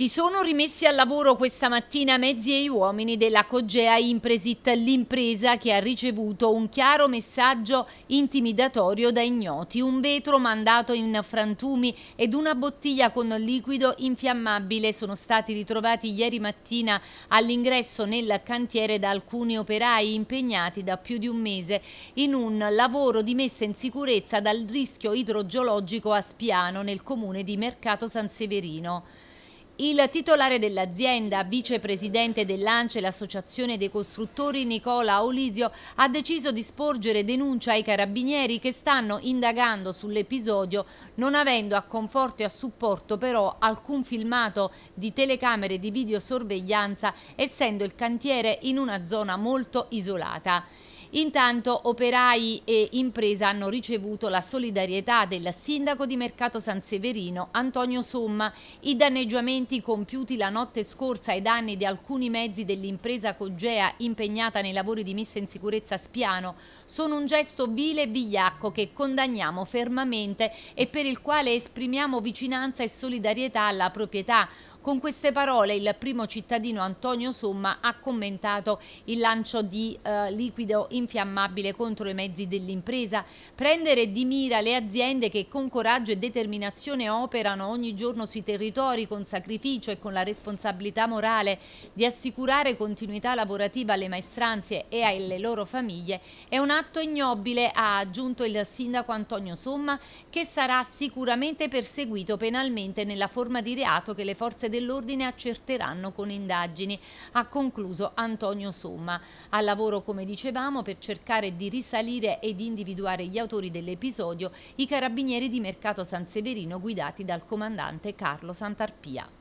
Si sono rimessi al lavoro questa mattina mezzi e uomini della Cogea Impresit, l'impresa che ha ricevuto un chiaro messaggio intimidatorio da ignoti, un vetro mandato in frantumi ed una bottiglia con liquido infiammabile sono stati ritrovati ieri mattina all'ingresso nel cantiere da alcuni operai impegnati da più di un mese in un lavoro di messa in sicurezza dal rischio idrogeologico a Spiano nel comune di Mercato San Severino. Il titolare dell'azienda, vicepresidente dell'ANCE, l'Associazione dei Costruttori Nicola Olisio, ha deciso di sporgere denuncia ai carabinieri che stanno indagando sull'episodio, non avendo a conforto e a supporto però alcun filmato di telecamere di videosorveglianza, essendo il cantiere in una zona molto isolata. Intanto operai e impresa hanno ricevuto la solidarietà del sindaco di Mercato San Severino, Antonio Somma. I danneggiamenti compiuti la notte scorsa ai danni di alcuni mezzi dell'impresa Coggea impegnata nei lavori di messa in sicurezza a Spiano sono un gesto vile e vigliacco che condanniamo fermamente e per il quale esprimiamo vicinanza e solidarietà alla proprietà, con queste parole il primo cittadino Antonio Somma ha commentato il lancio di eh, liquido in infiammabile contro i mezzi dell'impresa, prendere di mira le aziende che con coraggio e determinazione operano ogni giorno sui territori con sacrificio e con la responsabilità morale di assicurare continuità lavorativa alle maestranze e alle loro famiglie è un atto ignobile, ha aggiunto il sindaco Antonio Somma, che sarà sicuramente perseguito penalmente nella forma di reato che le forze dell'ordine accerteranno con indagini, ha concluso Antonio Somma. Al lavoro, come dicevamo, per per cercare di risalire ed individuare gli autori dell'episodio i carabinieri di Mercato San Severino guidati dal comandante Carlo Santarpia.